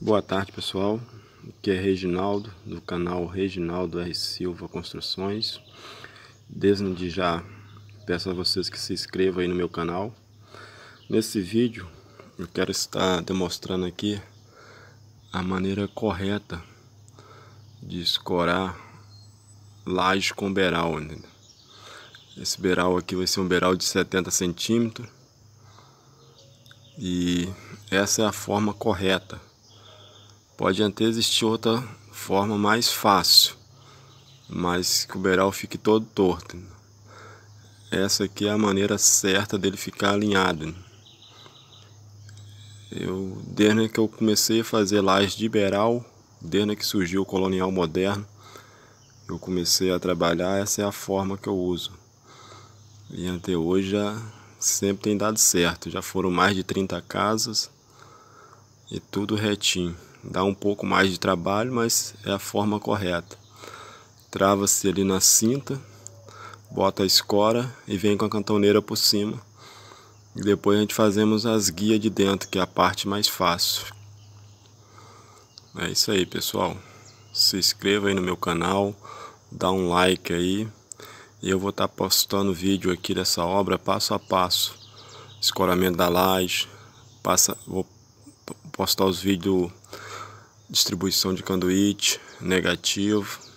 Boa tarde pessoal, aqui é Reginaldo do canal Reginaldo R. Silva Construções Desde já peço a vocês que se inscrevam aí no meu canal Nesse vídeo eu quero estar demonstrando aqui a maneira correta de escorar laje com beral Esse beral aqui vai ser um beral de 70 centímetros E essa é a forma correta Pode até existir outra forma mais fácil, mas que o beral fique todo torto. Essa aqui é a maneira certa dele ficar alinhado. Eu, desde que eu comecei a fazer lajes de beral, desde que surgiu o colonial moderno, eu comecei a trabalhar, essa é a forma que eu uso. E até hoje já sempre tem dado certo, já foram mais de 30 casas e tudo retinho. Dá um pouco mais de trabalho, mas é a forma correta. Trava-se ali na cinta, bota a escora e vem com a cantoneira por cima. E depois a gente fazemos as guias de dentro, que é a parte mais fácil. É isso aí, pessoal. Se inscreva aí no meu canal, dá um like aí. E eu vou estar tá postando vídeo aqui dessa obra passo a passo. Escoramento da laje, passa, vou postar os vídeos distribuição de conduíte, negativo,